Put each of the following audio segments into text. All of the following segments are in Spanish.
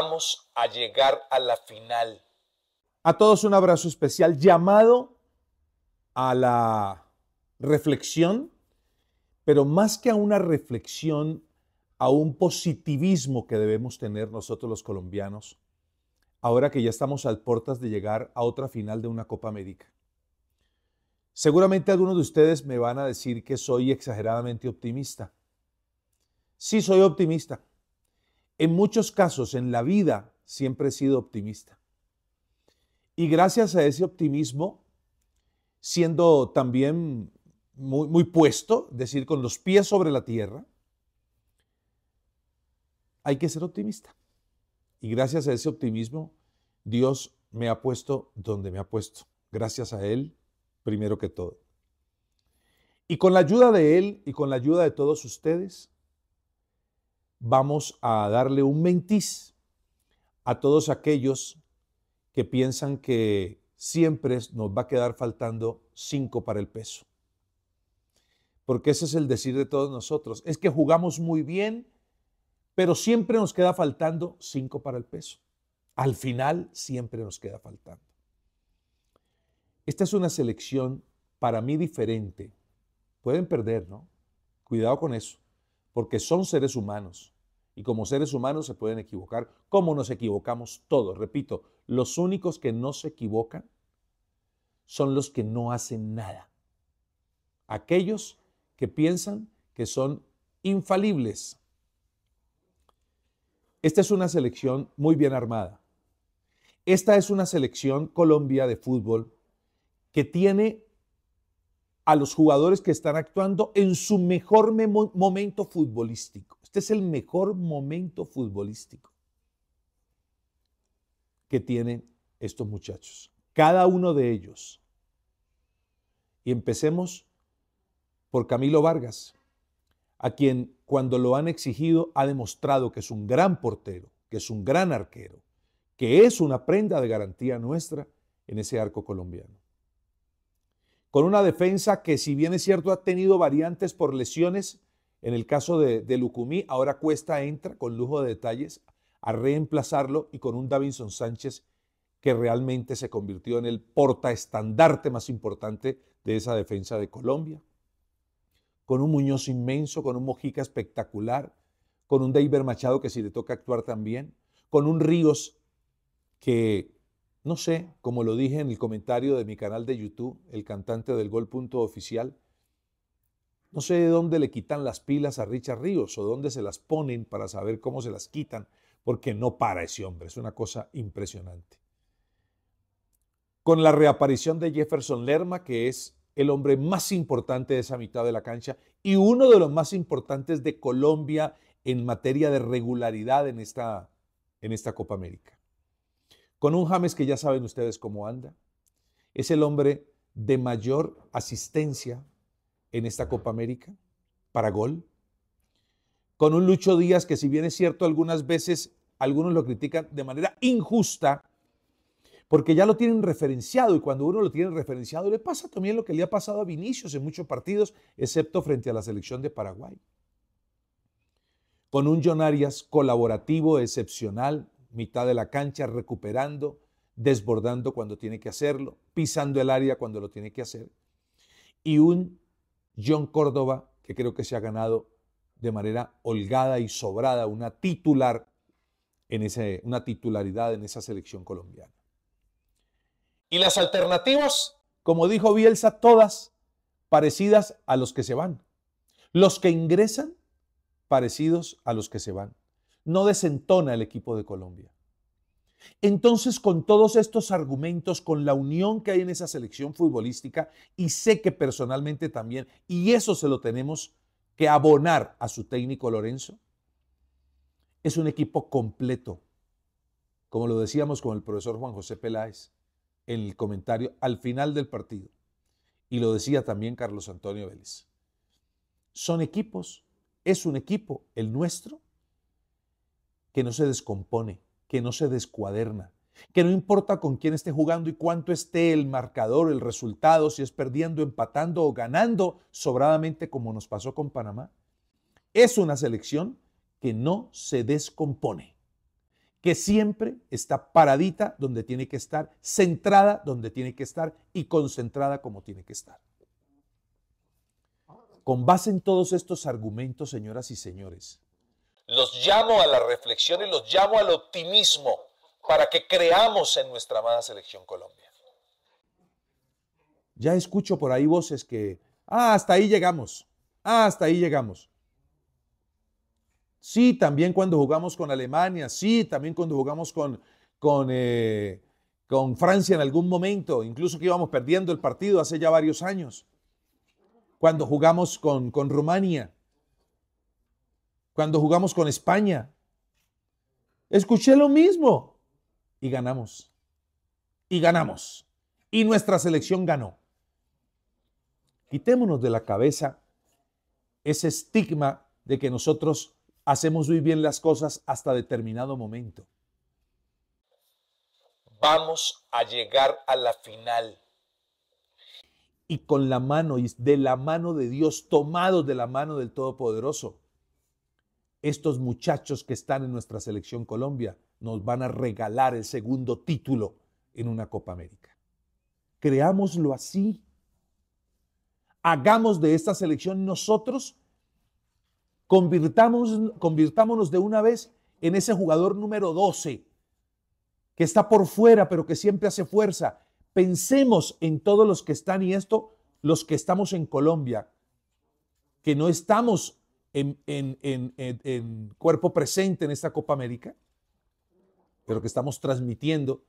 vamos a llegar a la final. A todos un abrazo especial llamado a la reflexión, pero más que a una reflexión, a un positivismo que debemos tener nosotros los colombianos, ahora que ya estamos al portas de llegar a otra final de una Copa América. Seguramente algunos de ustedes me van a decir que soy exageradamente optimista. Sí, soy optimista. En muchos casos en la vida siempre he sido optimista. Y gracias a ese optimismo, siendo también muy, puesto, es decir, con los pies sobre la tierra, hay que ser optimista. Y gracias a ese optimismo, Dios me ha puesto donde me ha puesto. Gracias a Él, primero que todo. Y con la ayuda de Él y con la ayuda de todos ustedes, vamos a darle un mentis a todos aquellos que piensan que siempre nos va a quedar faltando cinco para el peso. Porque ese es el decir de todos nosotros. Es que jugamos muy bien, pero siempre nos queda faltando cinco para el peso. Al final siempre nos queda faltando. Esta es una selección para mí diferente. Pueden perder, ¿no? Cuidado con eso, porque son seres humanos y como seres humanos se pueden equivocar, como nos equivocamos todos. Repito, los únicos que no se equivocan son los que no hacen nada. Aquellos que piensan que son infalibles. Esta es una selección muy bien armada. Esta es una selección Colombia de fútbol que tiene a los jugadores que están actuando en su mejor momento futbolístico. Este es el mejor momento futbolístico que tienen estos muchachos, cada uno de ellos. Y empecemos por Camilo Vargas, a quien cuando lo han exigido ha demostrado que es un gran portero, que es un gran arquero, que es una prenda de garantía nuestra en ese arco colombiano. Con una defensa que si bien es cierto ha tenido variantes por lesiones, en el caso de, de Lucumí, ahora Cuesta entra con lujo de detalles a reemplazarlo y con un Davinson Sánchez que realmente se convirtió en el portaestandarte más importante de esa defensa de Colombia. Con un Muñoz inmenso, con un Mojica espectacular, con un Deiber Machado que si le toca actuar también, con un Ríos que, no sé, como lo dije en el comentario de mi canal de YouTube, el cantante del gol punto oficial, no sé de dónde le quitan las pilas a Richard Ríos o dónde se las ponen para saber cómo se las quitan, porque no para ese hombre. Es una cosa impresionante. Con la reaparición de Jefferson Lerma, que es el hombre más importante de esa mitad de la cancha y uno de los más importantes de Colombia en materia de regularidad en esta, en esta Copa América. Con un James que ya saben ustedes cómo anda, es el hombre de mayor asistencia en esta Copa América para gol. Con un Lucho Díaz que si bien es cierto algunas veces algunos lo critican de manera injusta, porque ya lo tienen referenciado y cuando uno lo tiene referenciado le pasa también lo que le ha pasado a Vinicius en muchos partidos, excepto frente a la selección de Paraguay. Con un John Arias colaborativo, excepcional, mitad de la cancha, recuperando, desbordando cuando tiene que hacerlo, pisando el área cuando lo tiene que hacer. Y un John Córdoba, que creo que se ha ganado de manera holgada y sobrada una titular en una titularidad en esa selección colombiana. Y las alternativas, como dijo Bielsa, todas parecidas a los que se van. Los que ingresan, parecidos a los que se van. No desentona el equipo de Colombia. Entonces, con todos estos argumentos, con la unión que hay en esa selección futbolística, y sé que personalmente también, y eso se lo tenemos que abonar a su técnico Lorenzo, es un equipo completo, como lo decíamos con el profesor Juan José Peláez en el comentario al final del partido, y lo decía también Carlos Antonio Vélez. Son equipos, es un equipo, el nuestro, que no se descompone, que no se descuaderna, que no importa con quién esté jugando y cuánto esté el marcador, el resultado, si es perdiendo, empatando o ganando, sobradamente como nos pasó con Panamá. Es una selección que no se descompone, que siempre está paradita donde tiene que estar, centrada donde tiene que estar y concentrada como tiene que estar. Con base en todos estos argumentos, señoras y señores, los llamo a la reflexión y los llamo al optimismo para que creamos en nuestra amada selección Colombia. Ya escucho por ahí voces que, ah, hasta ahí llegamos, ah, hasta ahí llegamos. Sí, también cuando jugamos con Alemania, sí, también cuando jugamos con, con, eh, con Francia en algún momento, incluso que íbamos perdiendo el partido hace ya varios años, cuando jugamos con, con Rumania cuando jugamos con España. Escuché lo mismo y ganamos. Y ganamos. Y nuestra selección ganó. Quitémonos de la cabeza ese estigma de que nosotros hacemos muy bien las cosas hasta determinado momento. Vamos a llegar a la final. Y con la mano, y de la mano de Dios, tomados de la mano del Todopoderoso estos muchachos que están en nuestra selección Colombia nos van a regalar el segundo título en una Copa América. Creámoslo así. Hagamos de esta selección nosotros, convirtámonos de una vez en ese jugador número 12, que está por fuera, pero que siempre hace fuerza. Pensemos en todos los que están y esto, los que estamos en Colombia, que no estamos en, cuerpo presente en esta Copa América, pero que estamos transmitiendo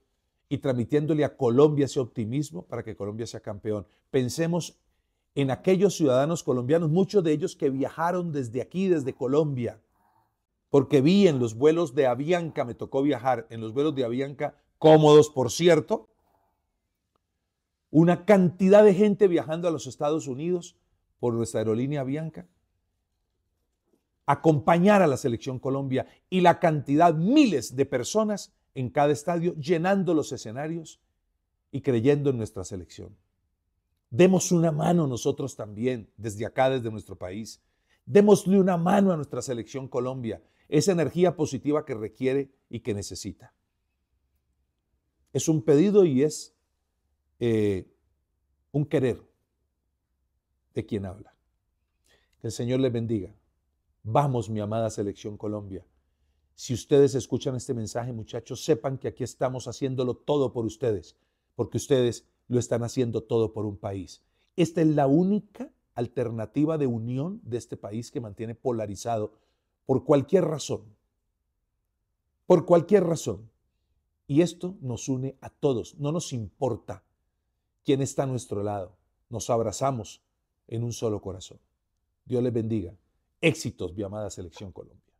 y transmitiéndole a Colombia ese optimismo para que Colombia sea campeón. Pensemos en aquellos ciudadanos colombianos, muchos de ellos que viajaron desde aquí, desde Colombia, porque vi en los vuelos de Avianca, me tocó viajar en los vuelos de Avianca, cómodos por cierto, una cantidad de gente viajando a los Estados Unidos por nuestra aerolínea Avianca acompañar a la selección Colombia y la cantidad, miles de personas en cada estadio llenando los escenarios y creyendo en nuestra selección. Demos una mano nosotros también, desde acá, desde nuestro país. Démosle una mano a nuestra selección Colombia, esa energía positiva que requiere y que necesita. Es un pedido y es eh, un querer de quien habla. Que el Señor le bendiga. Vamos, mi amada selección Colombia. Si ustedes escuchan este mensaje, muchachos, sepan que aquí estamos haciéndolo todo por ustedes, porque ustedes lo están haciendo todo por un país. Esta es la única alternativa de unión de este país que mantiene polarizado por cualquier razón. Por cualquier razón. Y esto nos une a todos. No nos importa quién está a nuestro lado. Nos abrazamos en un solo corazón. Dios les bendiga. Éxitos, llamada Selección Colombia.